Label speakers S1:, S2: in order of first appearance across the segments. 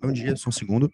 S1: Bom dia, só um segundo.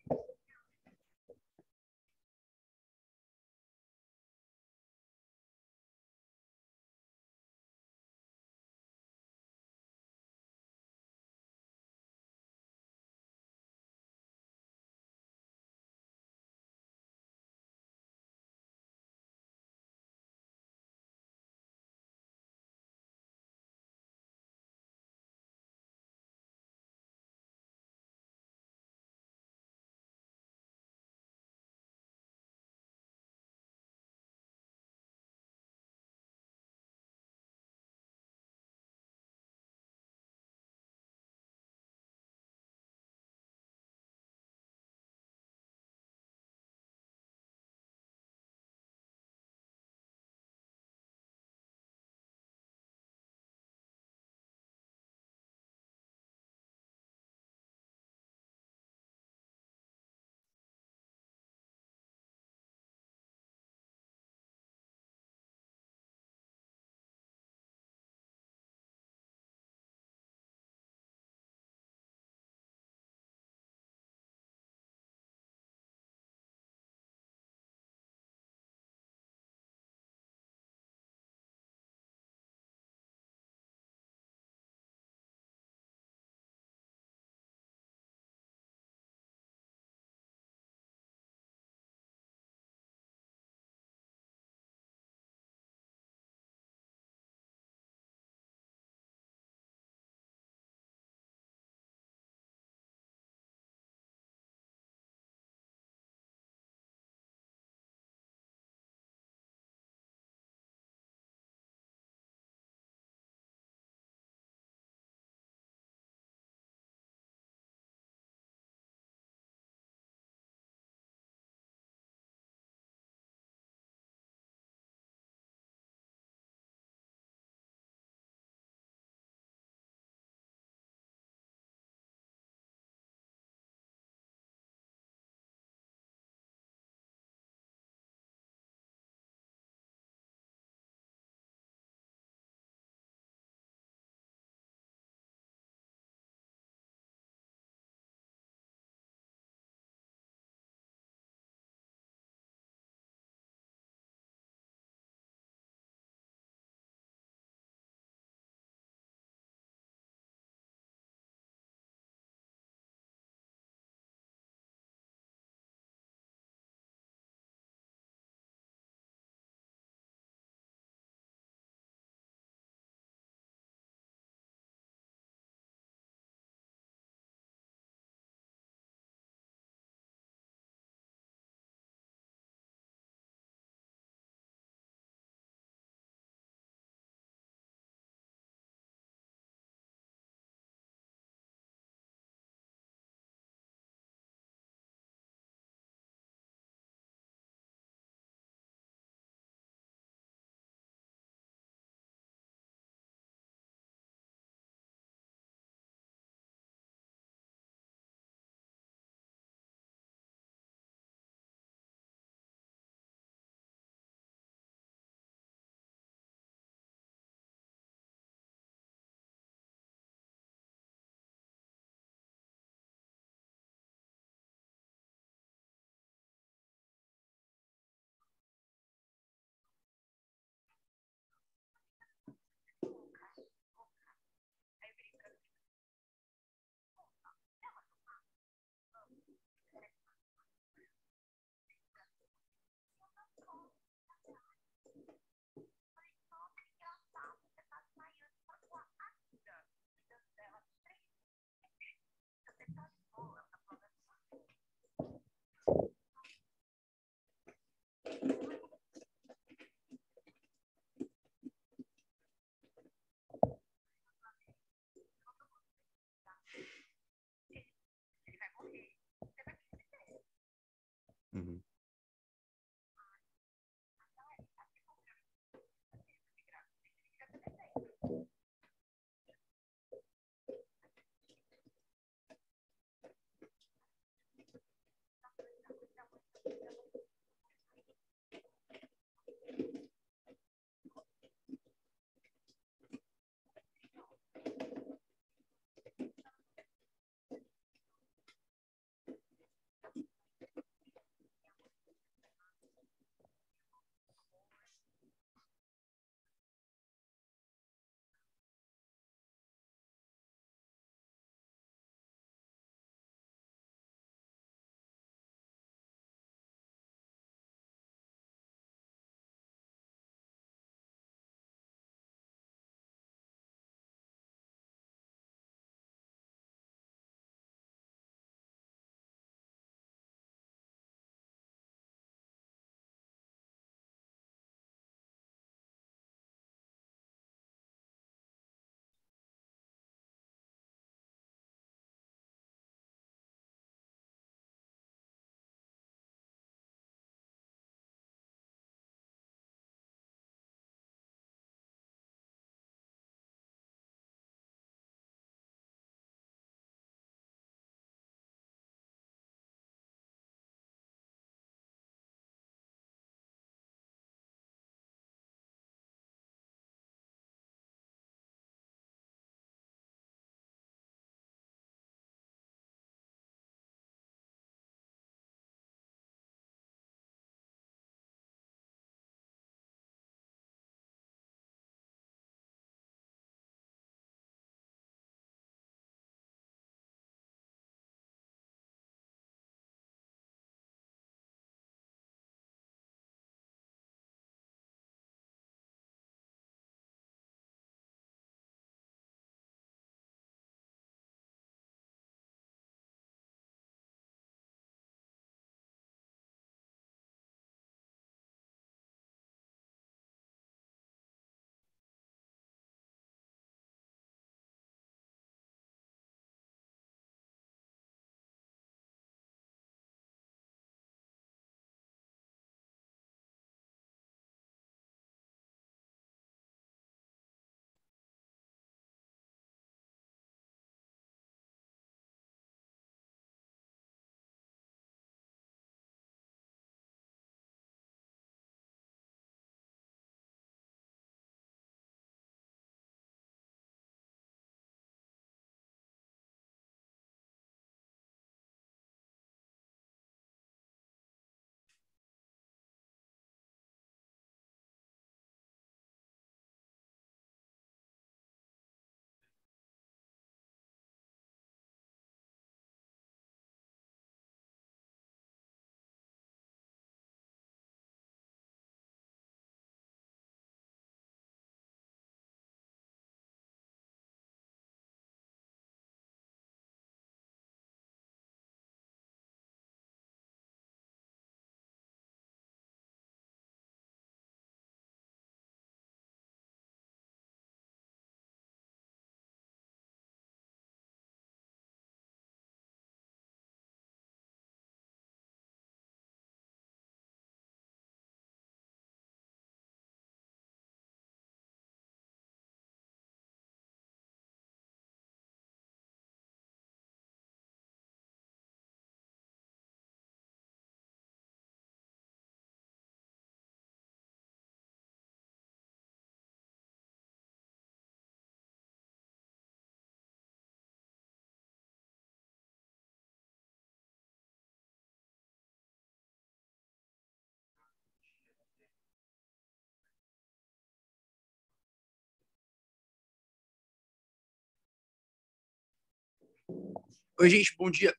S1: Oi, gente, bom dia.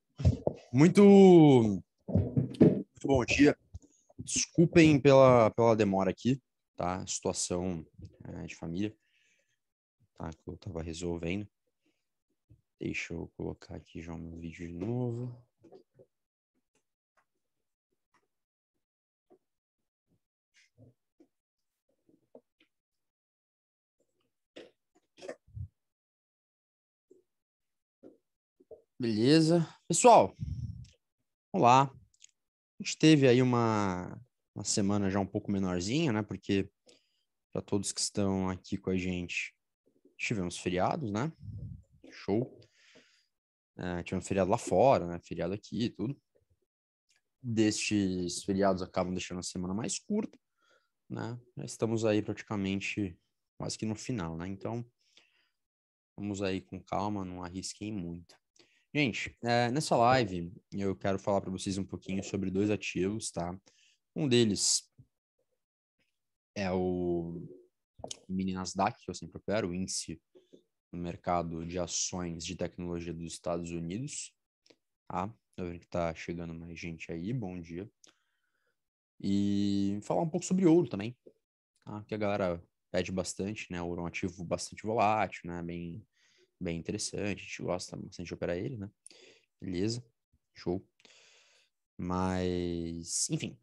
S1: Muito, muito bom dia.
S2: Desculpem pela, pela demora aqui, tá? Situação é, de família,
S3: tá? Que eu tava resolvendo. Deixa eu colocar aqui
S1: já o meu vídeo de novo.
S3: Beleza. Pessoal, olá. A gente teve aí uma,
S2: uma semana já um pouco menorzinha, né? Porque para todos que estão aqui com a gente, tivemos feriados, né? Show. É, tivemos feriado lá fora, né? Feriado aqui e tudo. Destes feriados acabam deixando a semana mais curta, né? Já estamos aí praticamente quase que no final, né? Então, vamos aí com calma, não arrisquem muito. Gente, é, nessa live eu quero falar para vocês um pouquinho sobre dois ativos, tá? Um deles é o mini Nasdaq, que eu sempre opero, o índice no mercado de ações de tecnologia dos Estados Unidos, tá? Tô vendo que tá chegando mais gente aí, bom dia. E falar um pouco sobre ouro também, tá? que a galera pede bastante, né? Ouro é um ativo bastante volátil, né? Bem bem interessante, a gente gosta bastante de operar ele, né? Beleza, show. Mas, enfim,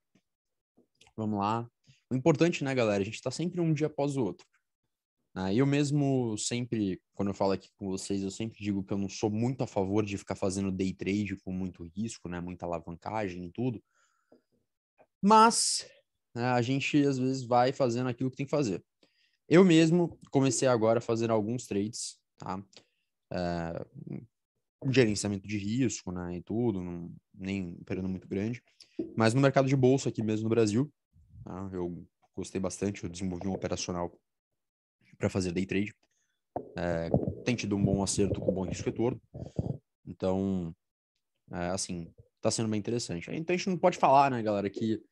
S2: vamos lá. O importante, né, galera, a gente está sempre um dia após o outro. Eu mesmo sempre, quando eu falo aqui com vocês, eu sempre digo que eu não sou muito a favor de ficar fazendo day trade com muito risco, né, muita alavancagem e tudo. Mas né, a gente às vezes vai fazendo aquilo que tem que fazer. Eu mesmo comecei agora a fazer alguns trades, tá? é, gerenciamento de risco, né, e tudo, não, nem um período muito grande. Mas no mercado de bolsa aqui mesmo no Brasil, tá, eu gostei bastante, eu desenvolvi um operacional para fazer day trade. É, tem tido um bom acerto com um bom risco retorno. Então, é, assim, está sendo bem interessante. Então a gente não pode falar, né, galera, que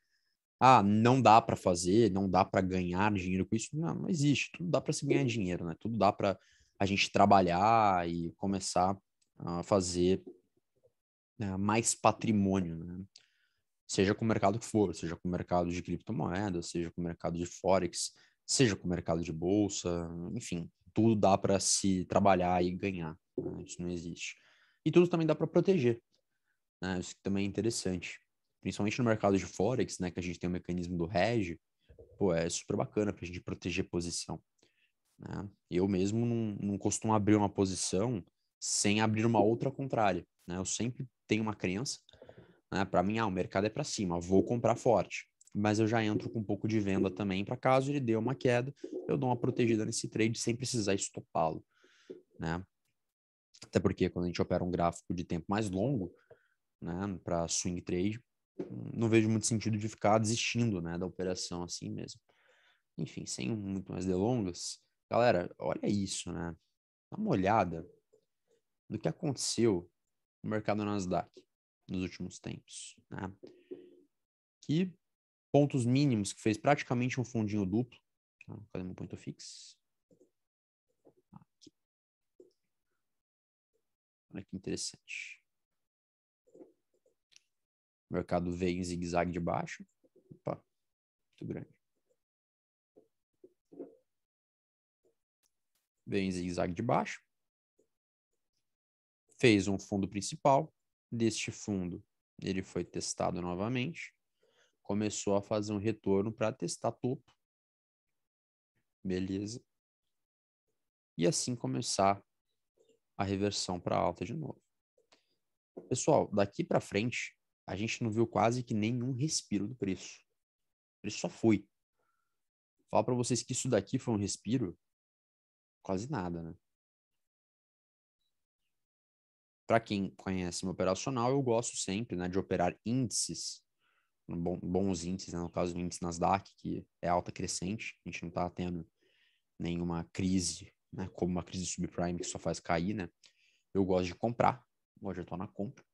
S2: ah, não dá para fazer, não dá para ganhar dinheiro com isso. Não, não existe. Tudo dá para se ganhar dinheiro, né? Tudo dá para a gente trabalhar e começar a fazer né, mais patrimônio, né? seja com o mercado que for, seja com o mercado de criptomoedas, seja com o mercado de forex, seja com o mercado de bolsa, enfim, tudo dá para se trabalhar e ganhar, né? isso não existe. E tudo também dá para proteger, né? isso também é interessante, principalmente no mercado de forex, né, que a gente tem o mecanismo do hedge, pô, é super bacana para a gente proteger posição. Né? Eu mesmo não, não costumo abrir uma posição sem abrir uma outra contrária. Né? Eu sempre tenho uma crença, né? para mim, ah, o mercado é para cima, vou comprar forte. Mas eu já entro com um pouco de venda também, para caso ele dê uma queda, eu dou uma protegida nesse trade sem precisar estopá-lo. Né? Até porque quando a gente opera um gráfico de tempo mais longo, né, para swing trade, não vejo muito sentido de ficar desistindo né, da operação assim mesmo. Enfim, sem muito mais delongas, Galera, olha isso, né? Dá uma olhada no que aconteceu no mercado Nasdaq nos últimos tempos, né? Que pontos mínimos que fez praticamente um fundinho duplo. Tá? Cadê meu ponto fixo?
S3: Olha que interessante. O mercado veio em zigue-zague de baixo. Opa, muito grande. vem em zigue-zague de baixo, fez um fundo
S2: principal. Deste fundo, ele foi testado novamente, começou a fazer um retorno para testar topo. Beleza. E assim começar a reversão para alta de novo. Pessoal, daqui para frente, a gente não viu quase que nenhum respiro do preço.
S3: Ele só foi. Falar para vocês que isso daqui foi um respiro quase nada, né? Para quem
S2: conhece meu operacional, eu gosto sempre né, de operar índices, bons índices, né, no caso do índice Nasdaq, que é alta crescente, a gente não está tendo nenhuma crise, né, como uma crise subprime que só faz cair, né? Eu gosto de comprar, hoje eu estou na compra.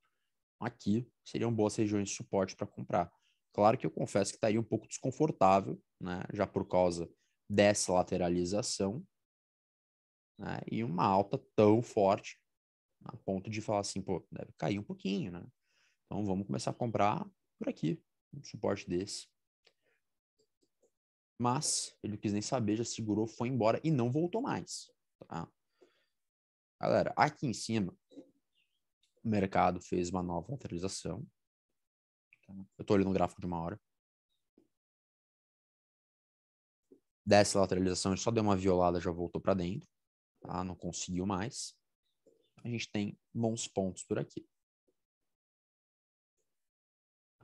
S2: Aqui seriam boas regiões de suporte para comprar. Claro que eu confesso que estaria tá um pouco desconfortável, né, já por causa dessa lateralização, né? E uma alta tão forte a ponto de falar assim, pô, deve cair um pouquinho, né? Então vamos começar a comprar por aqui, um suporte desse. Mas ele não quis nem saber, já segurou, foi embora e não voltou mais. Tá? Galera, aqui em cima, o
S3: mercado fez uma nova lateralização. Tá? Eu estou olhando o gráfico de uma hora. Dessa lateralização, ele só deu uma violada, já voltou para dentro tá? não conseguiu mais. A gente tem bons pontos por aqui.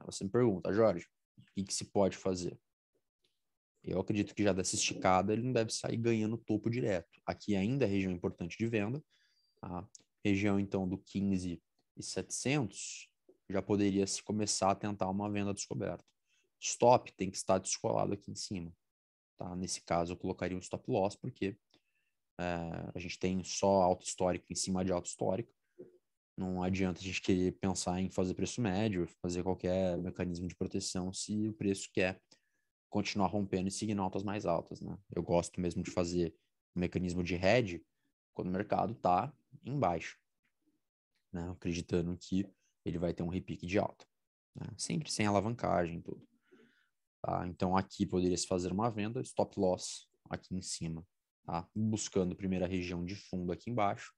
S3: Você me pergunta, Jorge, o que, que se pode fazer? Eu acredito que já dessa esticada ele não deve sair ganhando topo
S2: direto. Aqui ainda é região importante de venda. A tá? região então do 15 e 700 já poderia se começar a tentar uma venda descoberta. Stop tem que estar descolado aqui em cima. Tá? Nesse caso eu colocaria um stop loss porque ah, a gente tem só alto histórico em cima de alto histórico. Não adianta a gente querer pensar em fazer preço médio, fazer qualquer mecanismo de proteção se o preço quer continuar rompendo e seguindo altas mais altas, né? Eu gosto mesmo de fazer um mecanismo de hedge quando o mercado está em baixo, né? acreditando que ele vai ter um repique de alta, né? sempre sem alavancagem tudo. Tá? Então aqui poderia se fazer uma venda, stop loss aqui em cima, tá? Buscando primeira região de fundo aqui embaixo,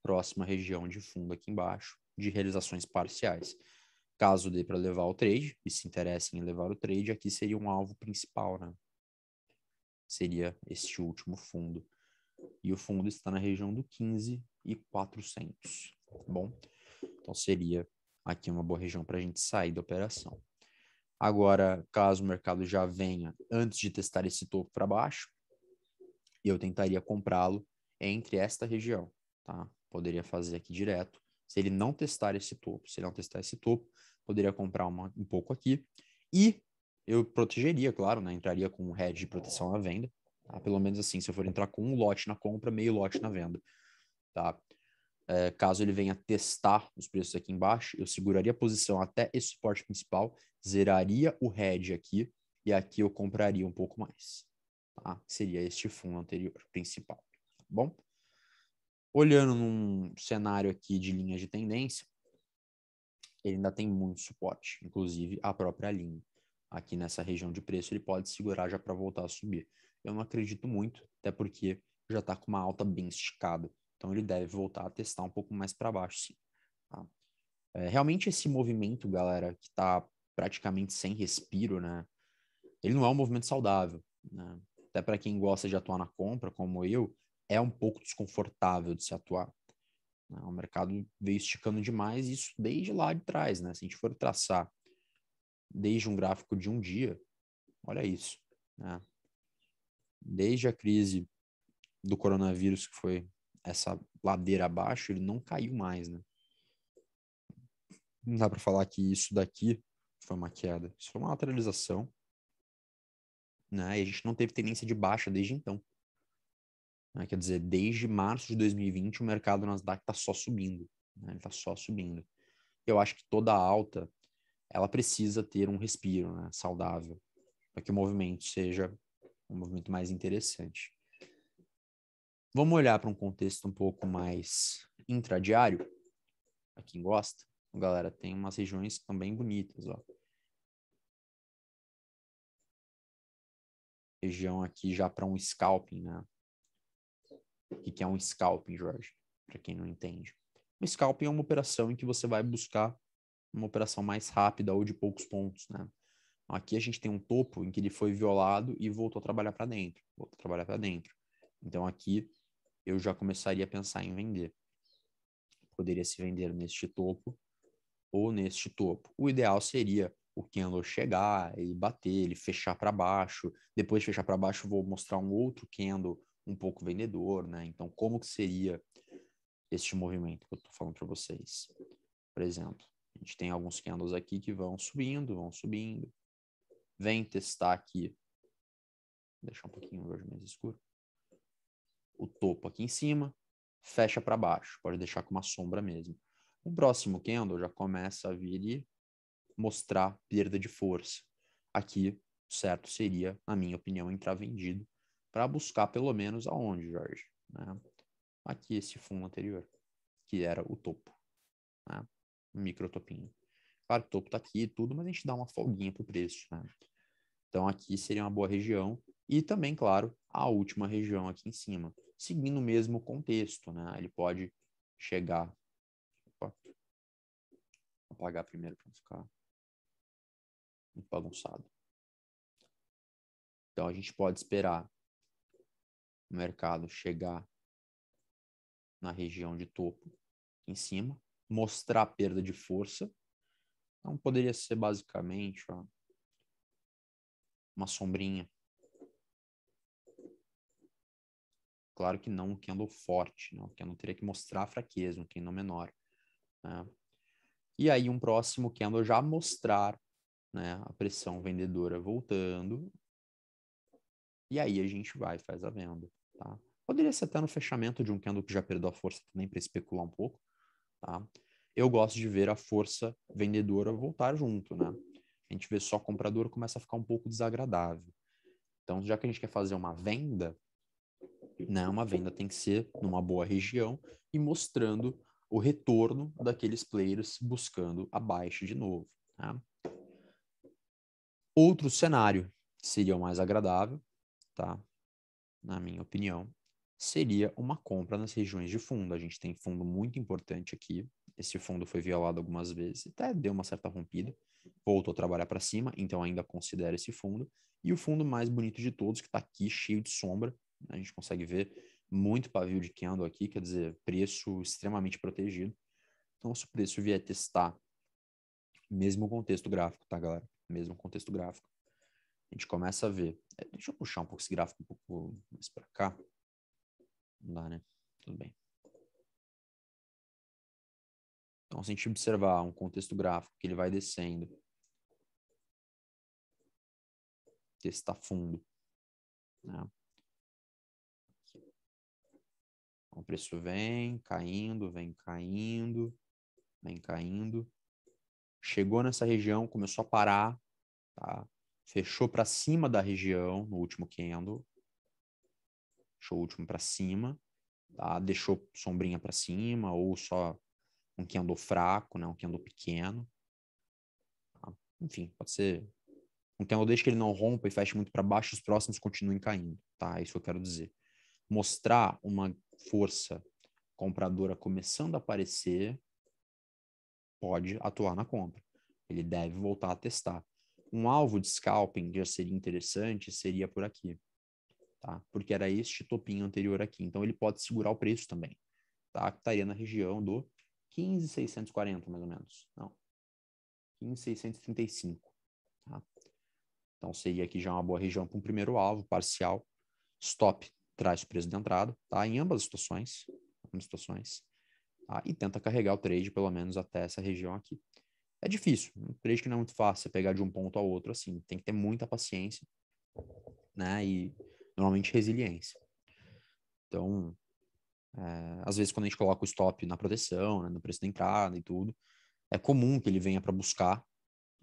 S2: próxima região de fundo aqui embaixo, de realizações parciais. Caso dê para levar o trade, e se interessem em levar o trade, aqui seria um alvo principal, né? Seria este último fundo. E o fundo está na região do 15 e 400, tá bom? Então seria aqui uma boa região para a gente sair da operação. Agora, caso o mercado já venha antes de testar esse topo para baixo, e eu tentaria comprá-lo entre esta região, tá? Poderia fazer aqui direto. Se ele não testar esse topo, se ele não testar esse topo, poderia comprar uma, um pouco aqui e eu protegeria, claro, né? Entraria com um hedge de proteção à venda, tá? Pelo menos assim, se eu for entrar com um lote na compra, meio lote na venda, tá? É, caso ele venha testar os preços aqui embaixo, eu seguraria a posição até esse suporte principal, zeraria o hedge aqui e aqui eu compraria um pouco mais. Tá? Seria este fundo anterior principal, tá bom? Olhando num cenário aqui de linhas de tendência, ele ainda tem muito suporte, inclusive a própria linha. Aqui nessa região de preço, ele pode segurar já para voltar a subir. Eu não acredito muito, até porque já está com uma alta bem esticada. Então, ele deve voltar a testar um pouco mais para baixo, sim. Tá? É, realmente, esse movimento, galera, que está praticamente sem respiro, né? Ele não é um movimento saudável. Né? até para quem gosta de atuar na compra, como eu, é um pouco desconfortável de se atuar. Né? O mercado veio esticando demais isso desde lá de trás, né? Se a gente for traçar desde um gráfico de um dia, olha isso, né? Desde a crise do coronavírus, que foi essa ladeira abaixo, ele não caiu mais, né? Não dá para falar que isso daqui foi uma queda, isso foi uma lateralização né? E a gente não teve tendência de baixa desde então. Né? Quer dizer, desde março de 2020 o mercado Nasdaq está só subindo, né? Ele está só subindo. Eu acho que toda alta ela precisa ter um respiro, né? Saudável, para que o movimento seja um movimento mais interessante. Vamos olhar para um contexto um pouco mais intradiário, para quem
S3: gosta. Galera, tem umas regiões também bonitas, ó. região aqui já para um scalping, né?
S2: O que é um scalping, Jorge? Para quem não entende. Um scalping é uma operação em que você vai buscar uma operação mais rápida ou de poucos pontos, né? Aqui a gente tem um topo em que ele foi violado e voltou a trabalhar para dentro, voltou a trabalhar para dentro. Então aqui eu já começaria a pensar em vender. Poderia se vender neste topo ou neste topo. O ideal seria o candle chegar, ele bater, ele fechar para baixo. Depois de fechar para baixo, vou mostrar um outro candle um pouco vendedor, né? Então, como que seria este movimento que eu estou falando para vocês? Por exemplo, a gente tem alguns candles aqui que vão subindo, vão subindo. Vem testar aqui. Vou deixar um pouquinho hoje mais escuro. O topo aqui em cima, fecha para baixo. Pode deixar com uma sombra mesmo. O próximo candle já começa a vir e mostrar perda de força. Aqui, certo seria, na minha opinião, entrar vendido para buscar pelo menos aonde, Jorge? Né? Aqui esse fundo anterior, que era o topo, né? um micro topinho. Claro que o topo está aqui e tudo, mas a gente dá uma folguinha para o preço. Né? Então aqui seria uma boa região. E também, claro, a última região aqui em cima, seguindo o mesmo contexto. Né? Ele pode chegar. Opa.
S3: Vou apagar primeiro para não ficar muito bagunçado. Então a gente pode esperar o mercado chegar na região de topo em cima, mostrar perda de força. Então poderia ser basicamente ó, uma sombrinha. Claro
S2: que não um candle forte, não, né? que candle teria que mostrar fraqueza, um candle menor. Né? E aí um próximo candle já mostrar né? A pressão vendedora voltando. E aí a gente vai e faz a venda, tá? Poderia ser até no fechamento de um candle que já perdeu a força também para especular um pouco, tá? Eu gosto de ver a força vendedora voltar junto, né? A gente vê só comprador começa a ficar um pouco desagradável. Então, já que a gente quer fazer uma venda, né, uma venda tem que ser numa boa região e mostrando o retorno daqueles players buscando abaixo de novo. Tá? Outro cenário que seria o mais agradável, tá? Na minha opinião, seria uma compra nas regiões de fundo. A gente tem fundo muito importante aqui. Esse fundo foi violado algumas vezes, até deu uma certa rompida, voltou a trabalhar para cima, então ainda considera esse fundo. E o fundo mais bonito de todos, que está aqui cheio de sombra, a gente consegue ver muito pavio de candle aqui, quer dizer, preço extremamente protegido. Então, se o preço vier testar mesmo contexto gráfico, tá, galera? mesmo contexto gráfico.
S3: A gente começa a ver. É, deixa eu puxar um pouco esse gráfico um pouco mais para cá. Não dá, né? Tudo bem. Então, se a gente observar um contexto gráfico que ele vai descendo, está fundo, né? Então, o preço vem caindo, vem caindo, vem
S2: caindo chegou nessa região, começou a parar, tá? fechou para cima da região no último candle, fechou o último para cima, tá? deixou sombrinha para cima ou só um candle fraco, né? um candle pequeno. Tá? Enfim, pode ser um candle desde que ele não rompa e feche muito para baixo, os próximos continuem caindo, tá? É isso que eu quero dizer. Mostrar uma força compradora começando a aparecer, pode atuar na compra. Ele deve voltar a testar. Um alvo de scalping já seria interessante, seria por aqui. Tá? Porque era este topinho anterior aqui. Então ele pode segurar o preço também, tá? Que estaria na região do 15,640 mais ou menos. Não. 15,635, tá? Então seria aqui já uma boa região para um primeiro alvo parcial. Stop traz o preço de entrada, tá? Em ambas as situações, ambas as situações tá? e tenta carregar o trade pelo menos até essa região aqui. É difícil, um trade que não é muito fácil você pegar de um ponto ao outro assim, tem que ter muita paciência, né, e normalmente resiliência. Então, é, às vezes quando a gente coloca o stop na proteção, né, no preço da entrada e tudo, é comum que ele venha para buscar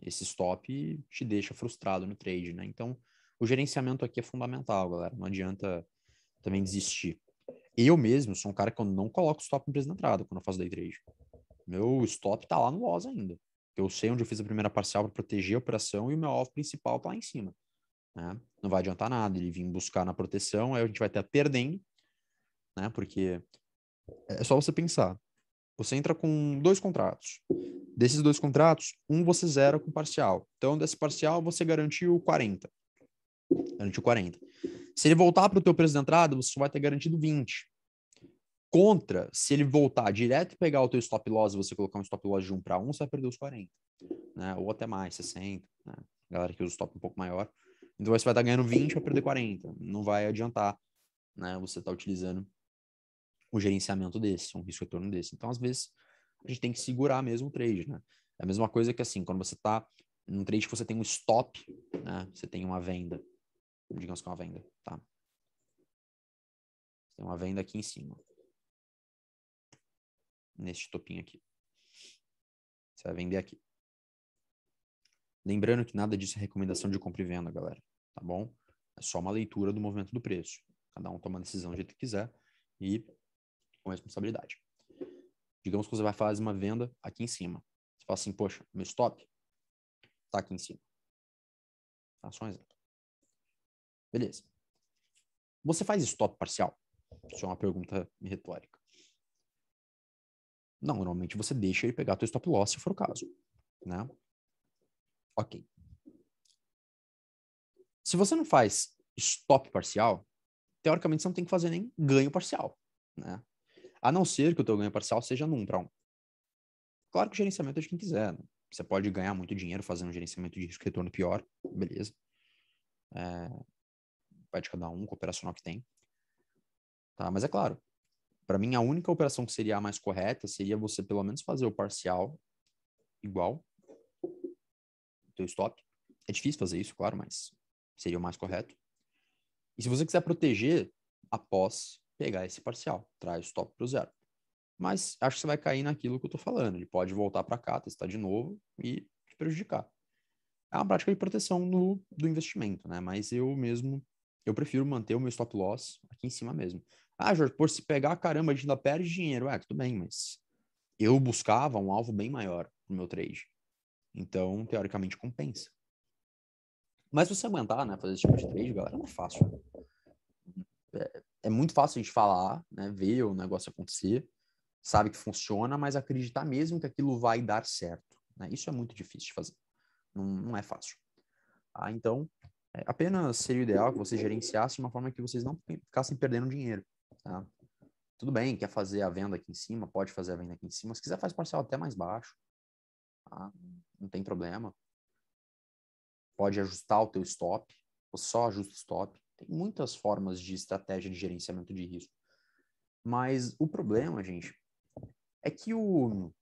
S2: esse stop e te deixa frustrado no trade, né? Então, o gerenciamento aqui é fundamental, galera. Não adianta também desistir. Eu mesmo sou um cara que eu não coloco stop em empresa de entrada quando eu faço day trade. Meu stop tá lá no loss ainda. Eu sei onde eu fiz a primeira parcial para proteger a operação e o meu alvo principal tá lá em cima. Né? Não vai adiantar nada ele vir buscar na proteção, aí a gente vai estar perdendo, né? Porque é só você pensar. Você entra com dois contratos. Desses dois contratos, um você zera com parcial. Então, desse parcial, você garantiu 40. Garantiu 40. Se ele voltar para o teu preço de entrada, você só vai ter garantido 20. Contra, se ele voltar direto e pegar o teu stop loss e você colocar um stop loss de 1 para 1, você vai perder os 40, né? Ou até mais, 60, né? Galera que usa o stop um pouco maior. Então você vai estar tá ganhando 20 vai perder 40. Não vai adiantar, né? Você tá utilizando o gerenciamento desse, um risco retorno desse. Então, às vezes, a gente tem que segurar mesmo o trade, né? É a mesma coisa que assim, quando você está num trade que você tem um stop, né? Você tem
S3: uma venda digamos que é uma venda, tá? Tem uma venda aqui em cima. Neste topinho aqui. Você vai vender aqui. Lembrando que nada disso é recomendação de compra e venda,
S2: galera. Tá bom? É só uma leitura do movimento do preço. Cada um toma a decisão do jeito que quiser e com responsabilidade. Digamos que você vai fazer uma venda aqui em cima.
S3: Você fala assim, poxa, meu stop está aqui em cima. Tá? Só um exemplo. Beleza. Você faz stop parcial? Isso é
S2: uma pergunta retórica. Não, normalmente você deixa ele pegar teu stop loss se for o caso, né? Ok. Se você não faz stop parcial, teoricamente você não tem que fazer nem ganho parcial, né? A não ser que o teu ganho parcial seja num para um. Claro que o gerenciamento é de quem quiser. Né? Você pode ganhar muito dinheiro fazendo um gerenciamento de risco retorno pior, beleza. É, vai de cada um, operacional que tem. Tá? Mas é claro, para mim a única operação que seria a mais correta seria você pelo menos fazer o parcial igual teu stop. É difícil fazer isso, claro, mas seria o mais correto. E se você quiser proteger após pegar esse parcial, traz o stop para zero. Mas acho que você vai cair naquilo que eu estou falando. Ele pode voltar para cá, testar de novo e te prejudicar. É uma prática de proteção do, do investimento, né? Mas eu mesmo eu prefiro manter o meu stop loss aqui em cima mesmo. Ah, Jorge, por se pegar, caramba, a gente ainda perde dinheiro. É, tudo bem, mas eu buscava um alvo bem maior no meu trade. Então, teoricamente, compensa. Mas você aguentar, né, fazer esse tipo de trade, galera, não é fácil. É, é, muito fácil a gente falar, né, ver o negócio acontecer, sabe que funciona, mas acreditar mesmo que aquilo vai dar certo. Né? Isso é muito difícil de fazer. Não, não é fácil. Ah, então, é, apenas seria ideal que você gerenciasse de uma forma que vocês não ficassem perdendo dinheiro, tá? Tudo bem, quer fazer a venda aqui em cima, pode fazer a venda aqui em cima. Se quiser, faz parcial até mais baixo, tá? Não tem problema. Pode ajustar o teu stop, ou só ajusta o stop. Tem muitas formas de estratégia de gerenciamento de risco. Mas o problema, gente, é que o,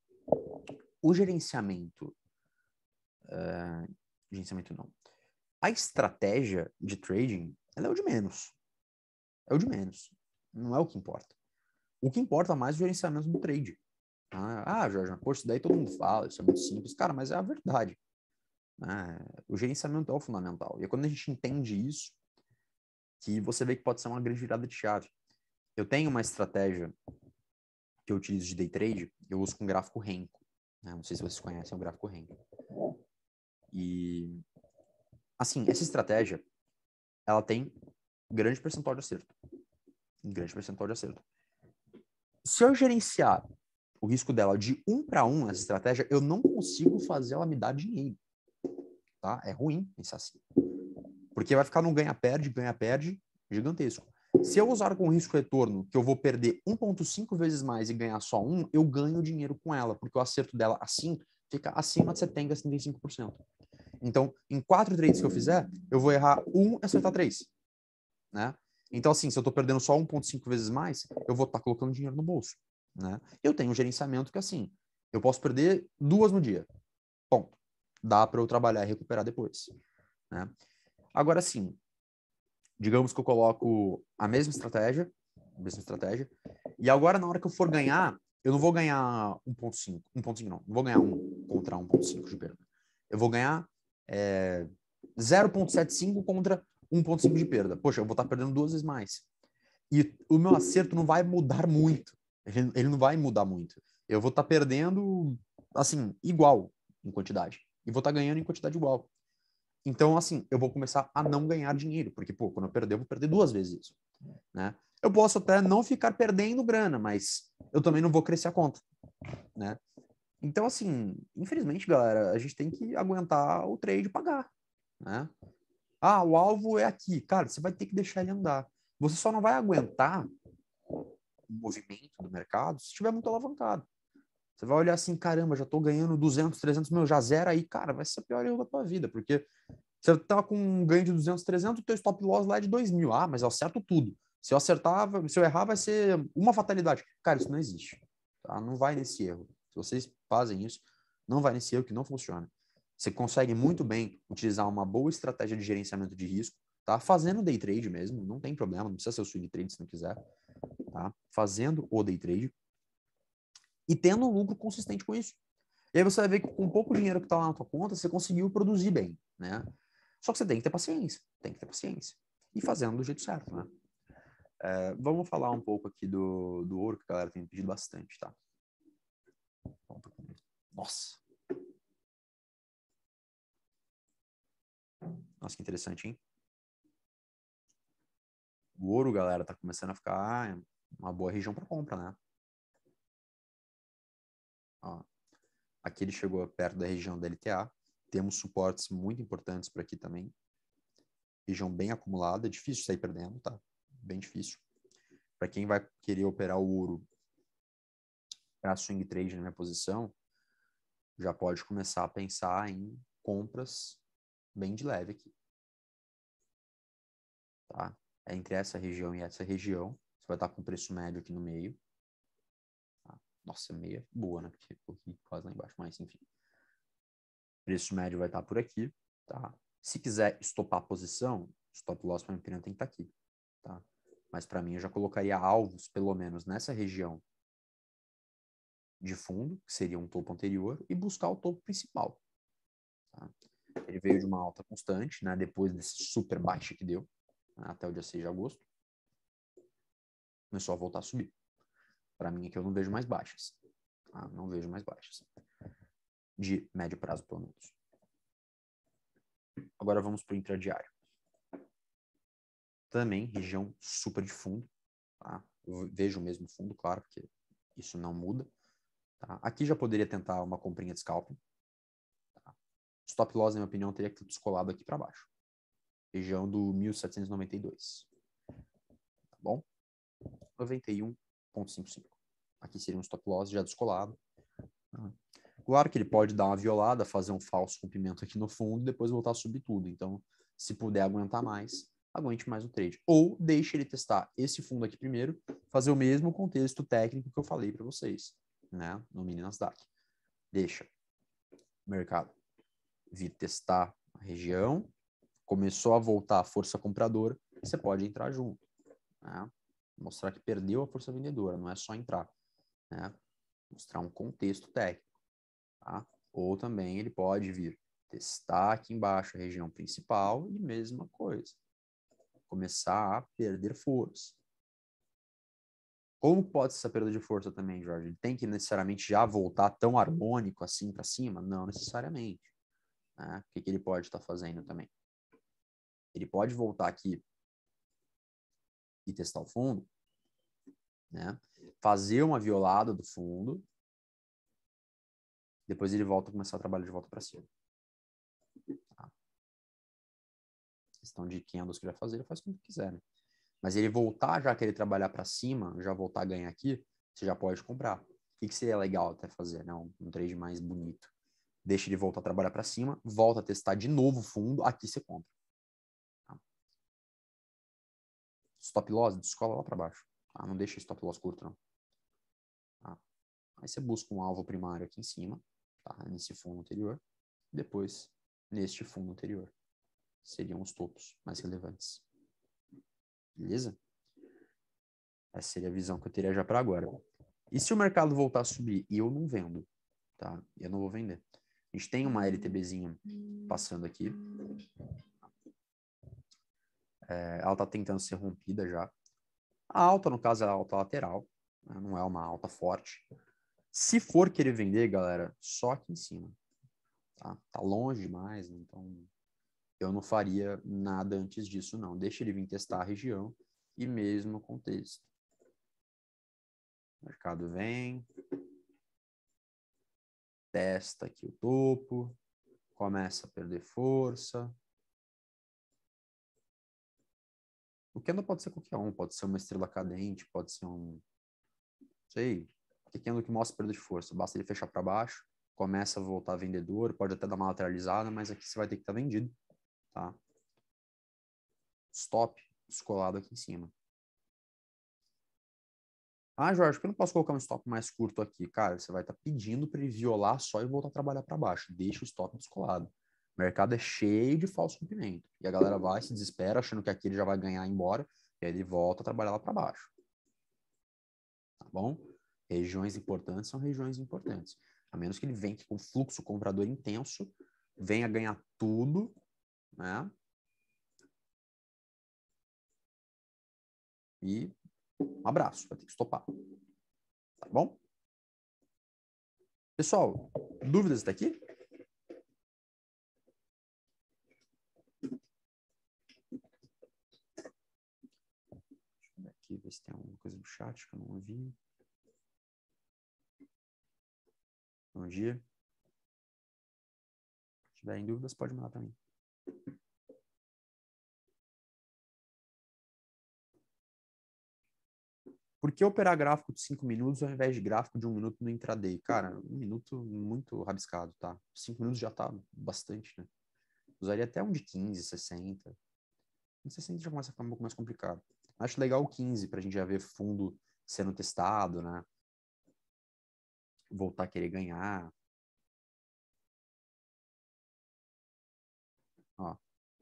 S2: o gerenciamento... Uh, gerenciamento não a estratégia de trading ela é o de menos. É o de menos. Não é o que importa. O que importa mais é o gerenciamento do trade. Tá? Ah, Jorge, poxa, isso daí todo mundo fala, isso é muito simples. Cara, mas é a verdade. Né? o gerenciamento é o fundamental. E é quando a gente entende isso, que você vê que pode ser uma grande virada de chave. Eu tenho uma estratégia que eu utilizo de day trade, eu uso com gráfico Renko. Né? Não sei se vocês conhecem o gráfico Renko. E Assim, essa estratégia, ela tem grande percentual de acerto. Grande percentual de acerto. Se eu gerenciar o risco dela de um para um, essa estratégia, eu não consigo fazer ela me dar dinheiro. Tá? É ruim pensar assim. Porque vai ficar num ganha-perde, ganha-perde gigantesco. Se eu usar com risco retorno, que eu vou perder 1,5 vezes mais e ganhar só um, eu ganho dinheiro com ela, porque o acerto dela assim fica acima de 70 a 75%. Então, em quatro trades que eu fizer, eu vou errar um e acertar três, né? Então, assim, se eu estou perdendo só 1.5 vezes mais, eu vou estar tá colocando dinheiro no bolso, né? Eu tenho um gerenciamento que, assim, eu posso perder duas no dia, ponto. Dá para eu trabalhar e recuperar depois, né? Agora, sim, digamos que eu coloco a mesma estratégia, a mesma estratégia, e agora na hora que eu for ganhar, eu não vou ganhar 1.5, 1.5 não, não vou ganhar 1 contra 1.5 de perda. Eu vou ganhar é, 0,75 contra 1,5 de perda. Poxa, eu vou estar perdendo duas vezes mais. E o meu acerto não vai mudar muito. Ele, não vai mudar muito. Eu vou estar perdendo, assim, igual em quantidade. E vou estar ganhando em quantidade igual. Então, assim, eu vou começar a não ganhar dinheiro, porque, pô, quando eu perder, eu vou perder duas vezes isso, né? Eu posso até não ficar perdendo grana, mas eu também não vou crescer a conta, né? Então, assim, infelizmente, galera, a gente tem que aguentar o trade pagar, né? Ah, o alvo é aqui. Cara, você vai ter que deixar ele andar. Você só não vai aguentar o movimento do mercado se estiver muito alavancado. Você vai olhar assim, caramba, já estou ganhando 200, 300 mil, já zero aí. Cara, vai ser o pior erro da tua vida, porque você tá com um ganho de 200, 300, o teu stop loss lá é de 2 mil. Ah, mas eu acerto tudo. Se eu acertar, se eu errar, vai ser uma fatalidade. Cara, isso não existe. Tá? Não vai nesse erro. Se vocês fazem isso, não vai nesse erro que não funciona. Você consegue muito bem utilizar uma boa estratégia de gerenciamento de risco, tá? Fazendo day trade mesmo, não tem problema, não precisa ser o swing trade se não quiser, tá? Fazendo o day trade e tendo um lucro consistente com isso. E aí você vai ver que com pouco dinheiro que tá lá na tua conta, você conseguiu produzir bem, né? Só que você tem que ter paciência, tem que ter paciência. E fazendo do jeito certo, né? É, vamos falar um pouco aqui
S3: do, do ouro, que a galera tem pedido bastante, tá? Nossa. Nossa, que interessante, hein? O ouro, galera, tá começando a ficar uma boa região para compra, né? Ó, aqui ele
S2: chegou perto da região da LTA. Temos suportes muito importantes por aqui também. Região bem acumulada, difícil sair perdendo, tá? Bem difícil. Para quem vai querer operar o ouro para é swing trade na minha posição, já pode começar a pensar em compras bem de leve aqui. Tá? É entre essa região e essa região. Você vai estar com preço médio aqui no meio. Tá? Nossa, meia boa, né? Porque ficou aqui quase lá embaixo, mas enfim. Preço médio vai estar por aqui. Tá? Se quiser estopar a posição, stop loss para mim tem que estar aqui. Tá? Mas para mim eu já colocaria alvos, pelo menos nessa região de fundo, que seria um topo anterior, e buscar o topo principal. Tá? Ele veio de uma alta constante, né, depois desse super baixo que deu, né, até o dia 6 de agosto. Começou a voltar a subir. Para mim aqui eu não vejo mais baixas. Tá? Não vejo mais baixas. De médio prazo, pelo menos. Agora vamos para o intradiário. Também região super de fundo. Tá? Eu vejo o mesmo fundo, claro, porque isso não muda. Tá? Aqui já poderia tentar uma comprinha de scalping. Tá? Stop loss, na minha opinião, teria que ter descolado aqui para baixo. Região do 1792. Tá bom? 91,55. Aqui seria um stop loss já descolado. Tá? Claro que ele pode dar uma violada, fazer um falso rompimento aqui no fundo e depois voltar a subir tudo. Então, se puder aguentar mais, aguente mais o trade. Ou deixe ele testar esse fundo aqui primeiro, fazer o mesmo contexto técnico que eu falei para vocês né, Minas Dac Deixa o mercado vir testar a região, começou a voltar a força compradora, você pode entrar junto. Né? Mostrar que perdeu a força vendedora, não é só entrar. Né? Mostrar um contexto técnico. Tá? Ou também ele pode vir testar aqui embaixo a região principal e mesma coisa. Começar a perder força. Como pode ser essa perda de força também, Jorge? Ele tem que necessariamente já voltar tão harmônico assim para cima? Não necessariamente. Né? O que, que, ele pode estar tá fazendo também?
S3: Ele pode voltar aqui e testar o fundo, né? fazer uma violada do fundo, depois ele volta a começar o trabalho de volta para cima. Tá?
S2: Questão de quem é dos que vai fazer, ele faz como quiser. Né? Mas ele voltar já querer trabalhar para cima, já voltar a ganhar aqui, você já pode comprar. O que, que seria legal até fazer, né? Um, um trade mais bonito. Deixa ele voltar a trabalhar para cima, volta a testar de novo o fundo, aqui você compra. Tá?
S3: Stop loss, descola lá para baixo. Tá? Não deixa stop loss curto, não. Tá? Aí você busca um alvo primário aqui em cima, tá?
S2: nesse fundo anterior, depois neste fundo anterior. Seriam os topos mais relevantes. Beleza? Essa seria a visão que eu teria já para agora. E se o mercado voltar a subir e eu não vendo, tá? Eu não vou vender. A gente tem uma LTBzinha passando aqui. É, ela está tentando ser rompida já. A alta, no caso, é a alta lateral, né? não é uma alta forte. Se for querer vender, galera, só aqui em cima. Tá, tá longe demais, então eu não faria nada antes disso, não. Deixa ele vir testar a região e mesmo contexto.
S3: mercado vem, testa aqui o topo, começa a perder força. O candle pode ser qualquer um, pode ser uma estrela cadente, pode ser um,
S2: sei, que candle que mostra perda de força. Basta ele fechar para baixo, começa a
S3: voltar vendedor, pode até dar uma lateralizada, mas aqui você vai ter que estar tá vendido tá? Stop descolado aqui em cima.
S2: Ah, Jorge, por que eu não posso colocar um stop mais curto aqui? Cara, você vai estar tá pedindo para ele violar só e voltar a trabalhar para baixo. Deixa o stop descolado. O mercado é cheio de falso cumprimento. E a galera vai, se desespera, achando que aqui ele já vai ganhar embora. E aí ele volta a trabalhar lá para baixo. Tá bom? Regiões importantes são regiões importantes. A menos que ele venha com fluxo
S3: comprador intenso, venha ganhar tudo né?
S1: E um abraço, vai ter que estopar. Tá bom? Pessoal, dúvidas até aqui? Deixa eu ver aqui, ver se tem alguma coisa no chat que eu não ouvi. Bom dia. Se tiverem dúvidas, pode mandar para mim. Por que operar
S3: gráfico de 5 minutos ao invés de gráfico de 1 um minuto no intraday? Cara, um minuto muito rabiscado,
S2: tá? 5 minutos já tá bastante, né? Usaria até um de 15, 60. Um de 60 já começa a ficar um pouco mais complicado. Acho legal o 15 pra gente já ver fundo sendo
S1: testado, né? Voltar a querer ganhar.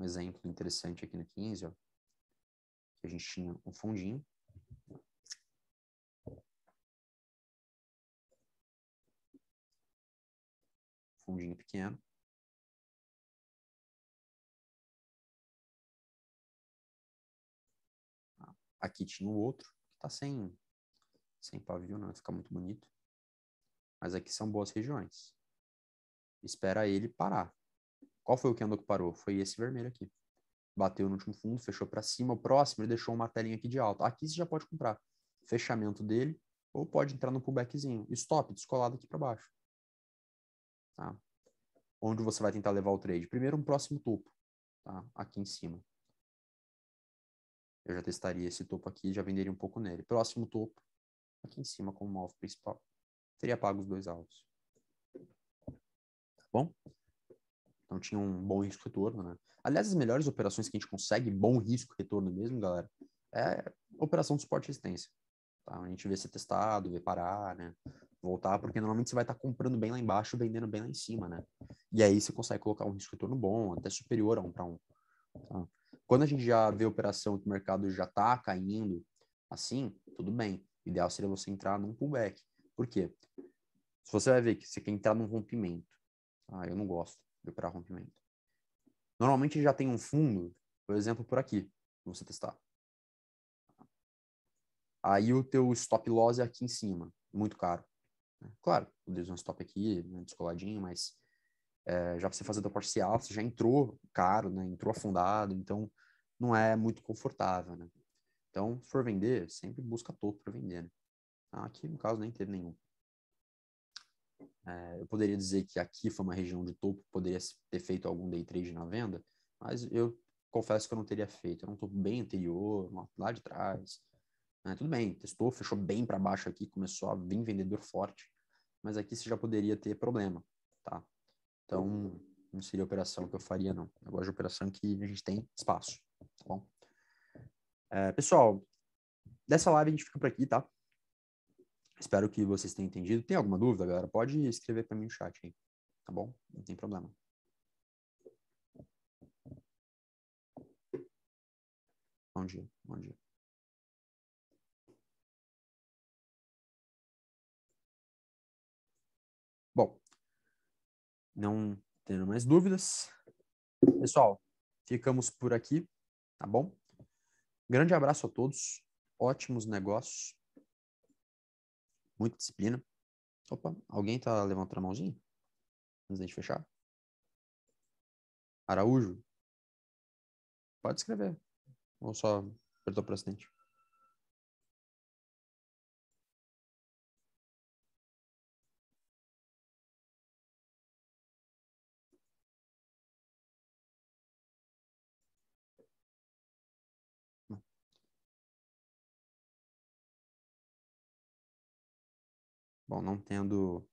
S1: um exemplo interessante aqui no 15, ó, que a gente tinha um fundinho. Fundinho pequeno. Aqui tinha o outro, que está sem,
S3: sem pavio, não né? vai ficar muito bonito. Mas aqui são boas regiões.
S2: Espera ele parar. Qual foi o candle que parou? Foi esse vermelho aqui. Bateu no último fundo, fechou para cima, o próximo ele deixou uma telinha aqui de alta. Aqui você já pode comprar fechamento dele ou pode entrar no pullbackzinho. Stop, descolado aqui para baixo. Tá? Onde você vai tentar levar o trade? Primeiro um próximo topo, tá? aqui em cima. Eu já testaria esse topo aqui, já venderia um pouco nele. Próximo topo, aqui em cima com o alvo principal. Teria pago os dois alvos. Tá bom? Então tinha um bom risco-retorno, né? Aliás, as melhores operações que a gente consegue, bom risco-retorno mesmo, galera, é operação de suporte e resistência. Tá? A gente vê ser testado, vê parar, né? Voltar, porque normalmente você vai estar tá comprando bem lá embaixo, vendendo bem lá em cima, né? E aí você consegue colocar um risco-retorno bom, até superior a um para um. Tá? Quando a gente já vê operação que o mercado já está caindo, assim, tudo bem. O ideal seria você entrar num pullback. Por quê? Se você vai ver que você quer entrar num rompimento, ah, eu não gosto do para rompimento. Normalmente já tem um fundo, por exemplo, por aqui, pra você testar. Aí o teu stop loss é aqui em cima, muito caro. Né? Claro, o é um stop aqui, né, descoladinho, mas é, já pra você fazer da parcial, você já entrou caro, né, entrou afundado, então não é muito confortável. Né? Então, se for vender, sempre busca topo para vender. Né? aqui, no caso, nem teve nenhum. É, eu poderia dizer que aqui foi uma região de topo, poderia ter feito algum day trade na venda, mas eu confesso que eu não teria feito. Era um topo bem anterior, lá de trás. É, tudo bem, testou, fechou bem para baixo aqui, começou a vir vendedor forte, mas aqui você já poderia ter problema, tá? Então, não seria operação que eu faria, não. Eu gosto de operação que a gente tem espaço, tá bom? É, pessoal, dessa live a gente fica por aqui, tá? Espero que vocês tenham entendido. Tem alguma dúvida, galera? Pode escrever para mim no chat aí, tá
S1: bom? Não tem problema. Bom dia, bom dia. Bom,
S3: não tendo mais dúvidas, pessoal, ficamos por aqui,
S2: tá bom? Grande abraço a todos, ótimos negócios
S1: muita disciplina. Opa, alguém tá levantando a mãozinha? Antes da gente fechar. Araújo? Pode escrever. Ou só apertou para o acidente? Bom, não tendo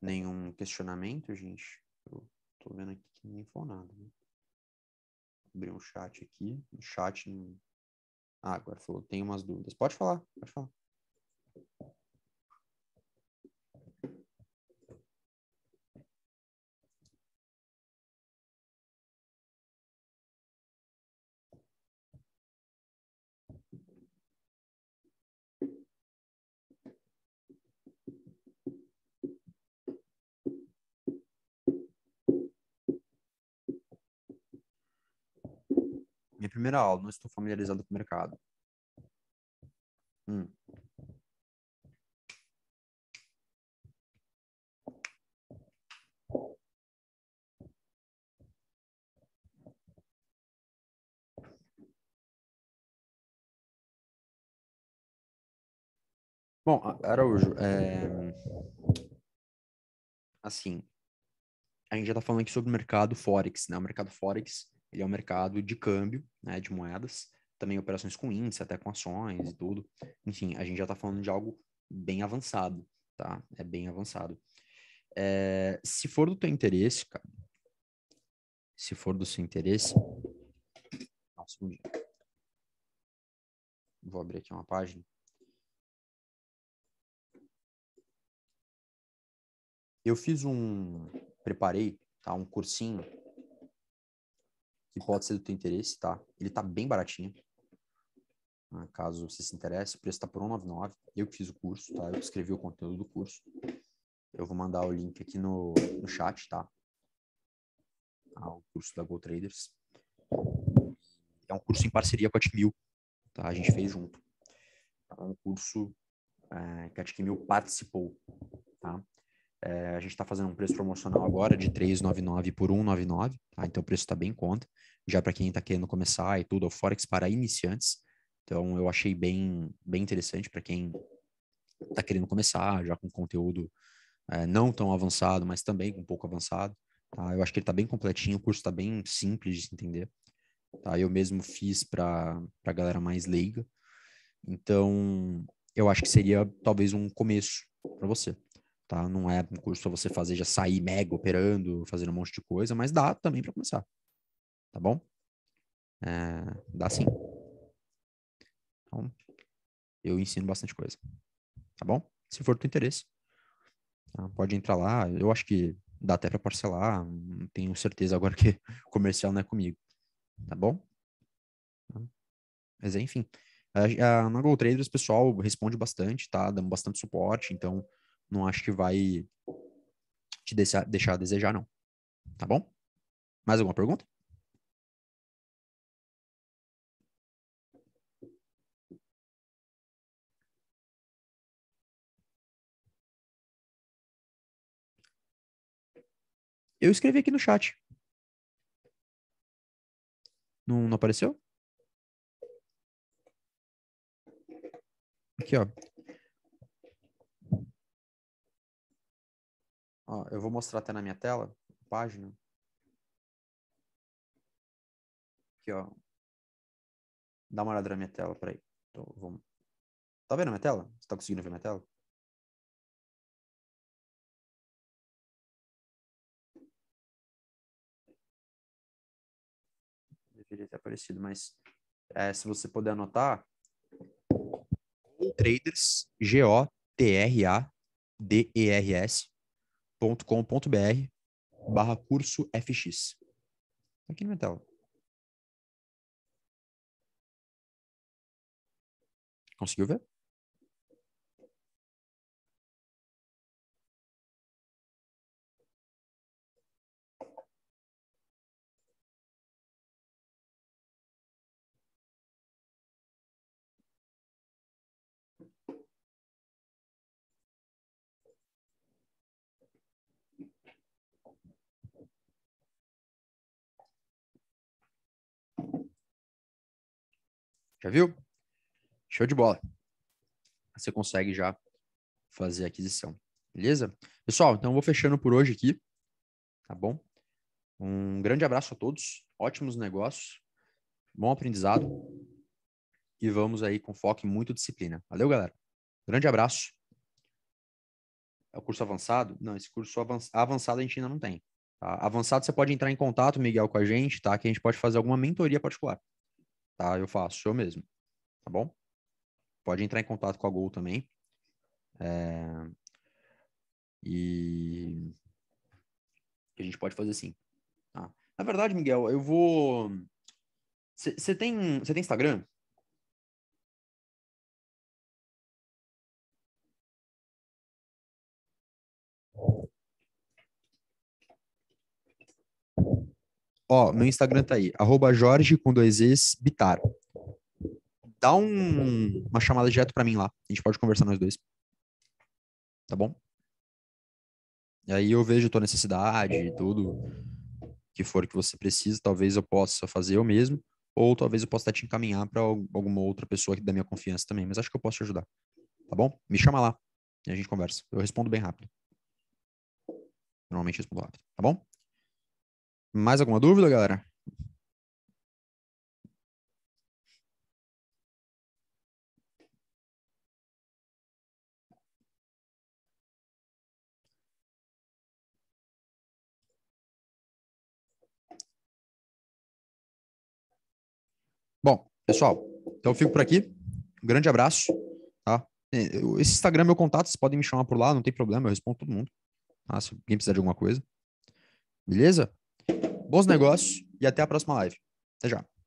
S1: nenhum questionamento,
S3: gente, eu tô vendo aqui que ninguém falou nada. Né? Abri um chat
S2: aqui. O um chat. Não... Ah, agora falou, tem umas dúvidas. Pode falar, pode falar.
S3: primeira aula, não estou familiarizado com o mercado. Hum.
S1: Bom, Araújo, é... assim,
S2: a gente já está falando aqui sobre o mercado Forex, né? O mercado Forex ele é um mercado de câmbio, né, de moedas, também operações com índice, até com ações e tudo. Enfim, a gente já está falando de algo bem avançado, tá? É bem avançado. É, se for do teu interesse, cara, se for do seu interesse,
S1: Nossa, ah, um vou abrir aqui uma página. Eu fiz um,
S3: preparei, tá, um cursinho que pode ser do teu interesse, tá?
S2: Ele tá bem baratinho. Ah, caso você se interesse, o preço tá por 199. Eu que fiz o curso, tá? Eu escrevi o conteúdo do curso. Eu vou mandar o link aqui no, no chat, tá? Ao curso da GoTraders. Traders. É um curso em parceria com a Timil, tá? A gente fez junto. É um curso é, que a Timil participou, tá? É, a gente está fazendo um preço promocional agora de 3,99 por 1,99, tá? Então o preço está bem em conta, já para quem está querendo começar e tudo, o Forex para iniciantes. Então eu achei bem, bem interessante para quem está querendo começar, já com conteúdo é, não tão avançado, mas também um pouco avançado. Tá? Eu acho que ele está bem completinho, o curso está bem simples de se entender. Tá? Eu mesmo fiz para a galera mais leiga. Então, eu acho que seria talvez um começo para você tá? Não é um curso para você fazer, já sair mega operando, fazendo um monte de coisa, mas dá também para começar, tá bom? É, dá sim. Então, eu ensino bastante coisa, tá bom? Se for do teu interesse, tá? pode entrar lá. Eu acho que dá até para parcelar, não tenho certeza agora que comercial não é comigo, tá bom? Mas enfim, a, a, na GoTraders, pessoal, responde bastante,
S3: tá? Damos bastante suporte, então não acho que vai te deixar, deixar a
S1: desejar, não. Tá bom? Mais alguma pergunta? Eu escrevi aqui no chat. Não, não apareceu? Aqui, ó.
S3: Ó, eu vou mostrar até na minha tela, página. Aqui, ó.
S1: Dá uma olhada na minha tela, peraí. Então, vou... Tá vendo a minha tela? Você tá conseguindo ver minha tela? Deveria ter aparecido,
S3: mas é, se você puder anotar. Traders,
S2: G-O-T-R-A-D-E-R-S combr
S1: barra curso FX. Aqui no Metal. Conseguiu ver? Já viu? Show de bola. Você consegue
S2: já fazer a aquisição. Beleza? Pessoal, então eu vou fechando por hoje aqui. Tá bom? Um grande abraço a todos. Ótimos negócios. Bom aprendizado. E vamos aí com foco e muito disciplina. Valeu, galera. Grande abraço. É o curso avançado? Não, esse curso avançado a gente ainda não tem. Tá? Avançado você pode entrar em contato, Miguel, com a gente, tá? Que a gente pode fazer alguma mentoria particular tá? Eu faço eu mesmo, tá bom? Pode entrar em contato com a Gol também. É... E
S3: a gente pode fazer assim. Tá? Na verdade, Miguel, eu vou. Você
S1: tem, tem Instagram?
S3: Ó, meu Instagram tá aí, arroba Jorge com dois ex,
S2: Bitar. Dá um, uma chamada direto para mim lá. A gente pode conversar nós dois. Tá bom? E aí eu vejo tua necessidade e tudo que for que você precisa. Talvez eu possa fazer eu mesmo. Ou talvez eu possa até te encaminhar para alguma outra pessoa que da minha confiança também. Mas acho que eu posso te ajudar. Tá bom?
S3: Me chama lá e a gente conversa. Eu respondo bem rápido. Normalmente respondo rápido.
S1: Tá bom? Mais alguma dúvida, galera? Bom, pessoal, então eu fico por aqui. Um grande abraço. Tá? Esse
S2: Instagram é meu contato, vocês podem me chamar por lá, não tem problema, eu respondo todo mundo. Ah, se alguém precisar de alguma coisa.
S1: Beleza? bons negócios e até a próxima live. Até já.